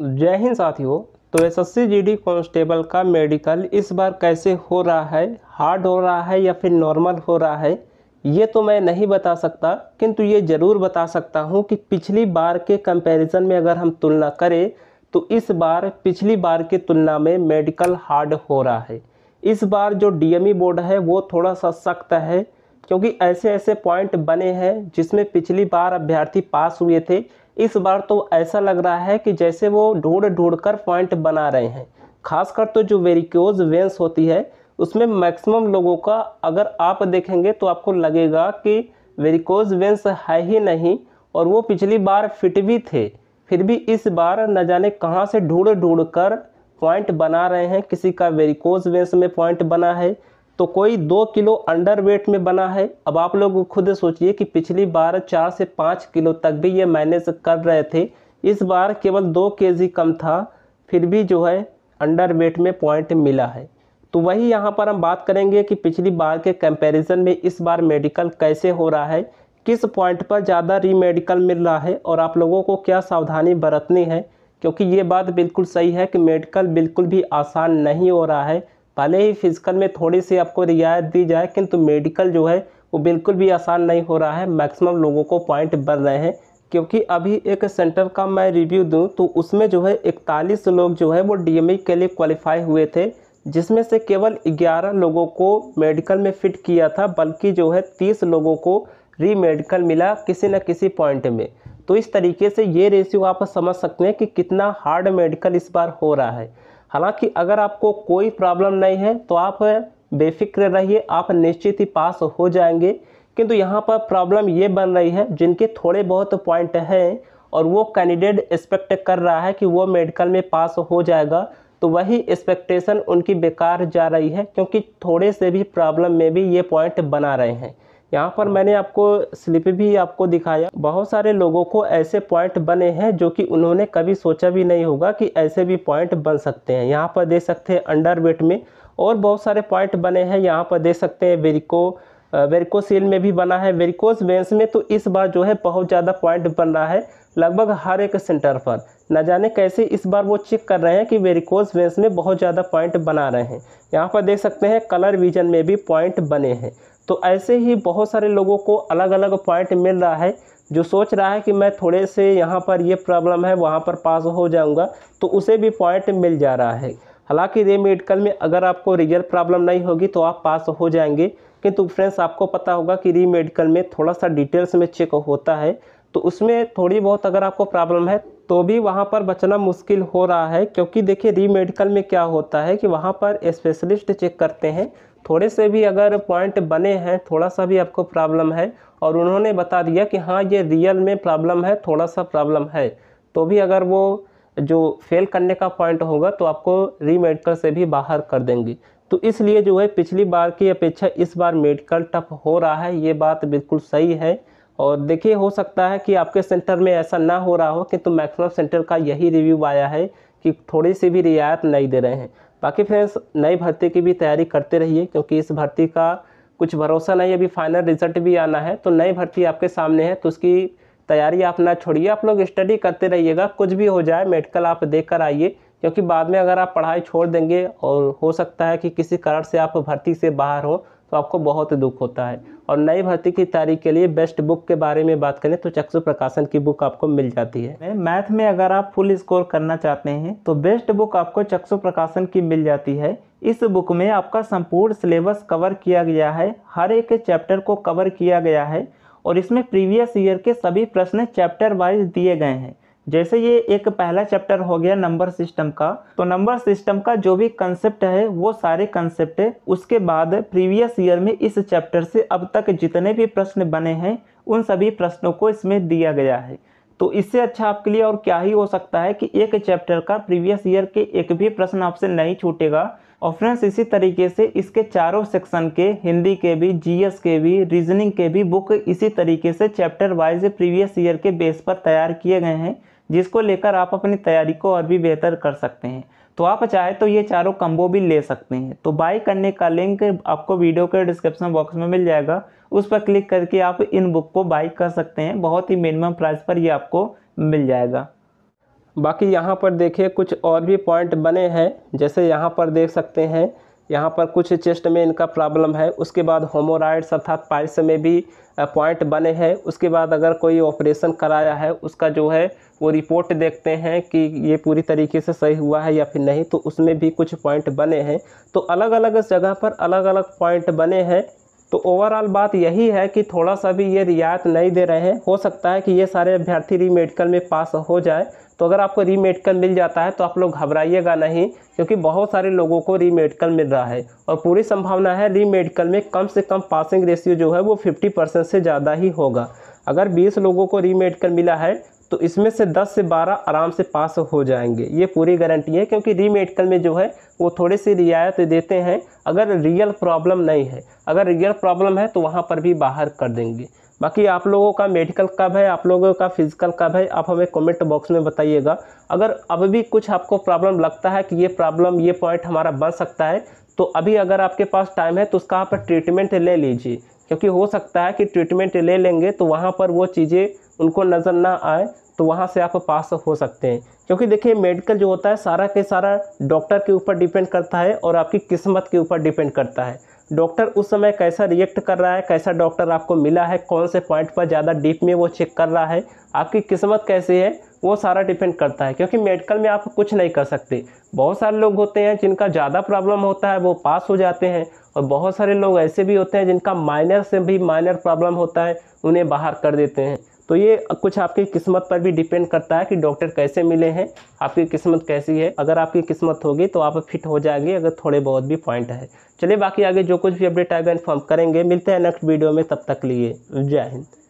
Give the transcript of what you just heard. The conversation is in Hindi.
जय हिंद साथियों तो एस एस कांस्टेबल का मेडिकल इस बार कैसे हो रहा है हार्ड हो रहा है या फिर नॉर्मल हो रहा है ये तो मैं नहीं बता सकता किंतु ये ज़रूर बता सकता हूँ कि पिछली बार के कंपैरिजन में अगर हम तुलना करें तो इस बार पिछली बार की तुलना में मेडिकल हार्ड हो रहा है इस बार जो डीएमई बोर्ड है वो थोड़ा सा सख्त है क्योंकि ऐसे ऐसे पॉइंट बने हैं जिसमें पिछली बार अभ्यर्थी पास हुए थे इस बार तो ऐसा लग रहा है कि जैसे वो ढूंढ ढूंढ कर पॉइंट बना रहे हैं खासकर तो जो वेरिक्योज वेंस होती है उसमें मैक्सिमम लोगों का अगर आप देखेंगे तो आपको लगेगा कि वेरिकोज वेंस है ही नहीं और वो पिछली बार फिट भी थे फिर भी इस बार न जाने कहाँ से ढूंढ ढूंढ कर पॉइंट बना रहे हैं किसी का वेरिकोज वेंस में पॉइंट बना है तो कोई दो किलो अंडर वेट में बना है अब आप लोग खुद सोचिए कि पिछली बार चार से पाँच किलो तक भी ये मैनेज कर रहे थे इस बार केवल दो के कम था फिर भी जो है अंडर वेट में पॉइंट मिला है तो वही यहाँ पर हम बात करेंगे कि पिछली बार के कंपैरिजन में इस बार मेडिकल कैसे हो रहा है किस पॉइंट पर ज़्यादा रीमेडिकल मिल रहा है और आप लोगों को क्या सावधानी बरतनी है क्योंकि ये बात बिल्कुल सही है कि मेडिकल बिल्कुल भी आसान नहीं हो रहा है भले ही फिजिकल में थोड़ी सी आपको रियायत दी जाए किंतु मेडिकल जो है वो बिल्कुल भी आसान नहीं हो रहा है मैक्सिमम लोगों को पॉइंट बढ़ रहे हैं क्योंकि अभी एक सेंटर का मैं रिव्यू दूं तो उसमें जो है इकतालीस लोग जो है वो डीएमई e के लिए क्वालिफाई हुए थे जिसमें से केवल ग्यारह लोगों को मेडिकल में फिट किया था बल्कि जो है तीस लोगों को री मेडिकल मिला किसी न किसी पॉइंट में तो इस तरीके से ये रेशियो आप समझ सकते हैं कि कितना हार्ड मेडिकल इस बार हो रहा है हालांकि अगर आपको कोई प्रॉब्लम नहीं है तो आप बेफिक्र रहिए आप निश्चित ही पास हो जाएंगे किंतु यहाँ पर प्रॉब्लम ये बन रही है जिनके थोड़े बहुत पॉइंट हैं और वो कैंडिडेट एक्सपेक्ट कर रहा है कि वो मेडिकल में पास हो जाएगा तो वही एक्सपेक्टेशन उनकी बेकार जा रही है क्योंकि थोड़े से भी प्रॉब्लम में भी ये पॉइंट बना रहे हैं यहाँ पर मैंने आपको स्लिप भी आपको दिखाया बहुत सारे लोगों को ऐसे पॉइंट बने हैं जो कि उन्होंने कभी सोचा भी नहीं होगा कि ऐसे भी पॉइंट बन सकते हैं यहाँ पर दे सकते हैं अंडर वेट में और बहुत सारे पॉइंट बने हैं यहाँ पर दे सकते हैं वेरिको वेरिकोसिल में भी बना है वेरिकोस वेंस में तो इस बार जो है बहुत ज़्यादा पॉइंट बन रहा है लगभग हर एक सेंटर पर न जाने कैसे इस बार वो चेक कर रहे हैं कि वेरिकोस वेंस में बहुत ज़्यादा पॉइंट बना रहे हैं यहाँ पर देख सकते हैं कलर विजन में भी पॉइंट बने हैं तो ऐसे ही बहुत सारे लोगों को अलग अलग पॉइंट मिल रहा है जो सोच रहा है कि मैं थोड़े से यहाँ पर ये प्रॉब्लम है वहाँ पर पास हो जाऊँगा तो उसे भी पॉइंट मिल जा रहा है हालांकि मेडिकल में अगर आपको रियल प्रॉब्लम नहीं होगी तो आप पास हो जाएंगे किंतु फ्रेंड्स आपको पता होगा कि री मेडिकल में थोड़ा सा डिटेल्स में चेक होता है तो उसमें थोड़ी बहुत अगर आपको प्रॉब्लम है तो भी वहाँ पर बचना मुश्किल हो रहा है क्योंकि देखिए री मेडिकल में क्या होता है कि वहाँ पर स्पेशलिस्ट चेक करते हैं थोड़े से भी अगर पॉइंट बने हैं थोड़ा सा भी आपको प्रॉब्लम है और उन्होंने बता दिया कि हाँ ये रियल में प्रॉब्लम है थोड़ा सा प्रॉब्लम है तो भी अगर वो जो फेल करने का पॉइंट होगा तो आपको री मेडिकल से भी बाहर कर देंगे तो इसलिए जो है पिछली बार की अपेक्षा इस बार मेडिकल टफ हो रहा है ये बात बिल्कुल सही है और देखिए हो सकता है कि आपके सेंटर में ऐसा ना हो रहा हो कि तो मैक्सिमम सेंटर का यही रिव्यू आया है कि थोड़ी सी भी रियायत नहीं दे रहे हैं बाकी फ्रेंड्स नई भर्ती की भी तैयारी करते रहिए क्योंकि इस भर्ती का कुछ भरोसा नहीं अभी फाइनल रिजल्ट भी आना है तो नई भर्ती आपके सामने है तो उसकी तैयारी आप ना छोड़िए आप लोग स्टडी करते रहिएगा कुछ भी हो जाए मेडिकल आप देख कर आइए क्योंकि बाद में अगर आप पढ़ाई छोड़ देंगे और हो सकता है कि किसी कारण से आप भर्ती से बाहर हो तो आपको बहुत दुख होता है और नई भर्ती की तैयारी के लिए बेस्ट बुक के बारे में बात करें तो चक्षु प्रकाशन की बुक आपको मिल जाती है मैथ में अगर आप फुल स्कोर करना चाहते हैं तो बेस्ट बुक आपको चक्षु प्रकाशन की मिल जाती है इस बुक में आपका संपूर्ण सिलेबस कवर किया गया है हर एक चैप्टर को कवर किया गया है और इसमें प्रीवियस ईयर के सभी प्रश्न चैप्टर वाइज दिए गए हैं जैसे ये एक पहला चैप्टर हो गया नंबर सिस्टम का तो नंबर सिस्टम का जो भी कंसेप्ट है वो सारे कंसेप्ट है उसके बाद प्रीवियस ईयर में इस चैप्टर से अब तक जितने भी प्रश्न बने हैं उन सभी प्रश्नों को इसमें दिया गया है तो इससे अच्छा आपके लिए और क्या ही हो सकता है कि एक चैप्टर का प्रीवियस ईयर के एक भी प्रश्न आपसे नहीं छूटेगा और फ्रेंड्स इसी तरीके से इसके चारों सेक्शन के हिंदी के भी जीएस के भी रीजनिंग के भी बुक इसी तरीके से चैप्टर वाइज प्रीवियस ईयर के बेस पर तैयार किए गए हैं जिसको लेकर आप अपनी तैयारी को और भी बेहतर कर सकते हैं तो आप चाहे तो ये चारों कम्बो भी ले सकते हैं तो बाई करने का लिंक आपको वीडियो के डिस्क्रिप्शन बॉक्स में मिल जाएगा उस पर क्लिक करके आप इन बुक को बाई कर सकते हैं बहुत ही मिनिमम प्राइस पर ये आपको मिल जाएगा बाकी यहाँ पर देखिए कुछ और भी पॉइंट बने हैं जैसे यहाँ पर देख सकते हैं यहाँ पर कुछ चेस्ट में इनका प्रॉब्लम है उसके बाद होमोराइड्स अर्थात पाइल्स में भी पॉइंट बने हैं उसके बाद अगर कोई ऑपरेशन कराया है उसका जो है वो रिपोर्ट देखते हैं कि ये पूरी तरीके से सही हुआ है या फिर नहीं तो उसमें भी कुछ पॉइंट बने हैं तो अलग अलग जगह पर अलग अलग पॉइंट बने हैं तो ओवरऑल बात यही है कि थोड़ा सा भी ये रियायत नहीं दे रहे हैं हो सकता है कि ये सारे अभ्यर्थी री मेडिकल में पास हो जाए तो अगर आपको री मेडिकल मिल जाता है तो आप लोग घबराइएगा नहीं क्योंकि बहुत सारे लोगों को री मेडिकल मिल रहा है और पूरी संभावना है री मेडिकल में कम से कम पासिंग रेशियो जो है वो फिफ्टी परसेंट से ज़्यादा ही होगा अगर 20 लोगों को री मेडिकल मिला है तो इसमें से 10 से 12 आराम से पास हो जाएंगे ये पूरी गारंटी है क्योंकि री मेडिकल में जो है वो थोड़ी सी रियायत देते हैं अगर रियल प्रॉब्लम नहीं है अगर रियल प्रॉब्लम है तो वहाँ पर भी बाहर कर देंगे बाकी आप लोगों का मेडिकल कब है आप लोगों का फिजिकल कब है आप हमें कमेंट बॉक्स में बताइएगा अगर अब भी कुछ आपको प्रॉब्लम लगता है कि ये प्रॉब्लम ये पॉइंट हमारा बन सकता है तो अभी अगर आपके पास टाइम है तो उसका आप ट्रीटमेंट ले लीजिए क्योंकि हो सकता है कि ट्रीटमेंट ले लेंगे तो वहाँ पर वो चीज़ें उनको नज़र ना आए तो वहाँ से आप पास हो सकते हैं क्योंकि देखिए मेडिकल जो होता है सारा के सारा डॉक्टर के ऊपर डिपेंड करता है और आपकी किस्मत के ऊपर डिपेंड करता है डॉक्टर उस समय कैसा रिएक्ट कर रहा है कैसा डॉक्टर आपको मिला है कौन से पॉइंट पर ज़्यादा डीप में वो चेक कर रहा है आपकी किस्मत कैसी है वो सारा डिपेंड करता है क्योंकि मेडिकल में आप कुछ नहीं कर सकते बहुत सारे लोग होते हैं जिनका ज़्यादा प्रॉब्लम होता है वो पास हो जाते हैं और बहुत सारे लोग ऐसे भी होते हैं जिनका माइनर से भी माइनर प्रॉब्लम होता है उन्हें बाहर कर देते हैं तो ये कुछ आपकी किस्मत पर भी डिपेंड करता है कि डॉक्टर कैसे मिले हैं आपकी किस्मत कैसी है अगर आपकी किस्मत होगी तो आप फिट हो जाएंगे अगर थोड़े बहुत भी पॉइंट है चलिए बाकी आगे जो कुछ भी अपडेट आएगा इन्फॉर्म करेंगे मिलते हैं नेक्स्ट वीडियो में तब तक लिए जय हिंद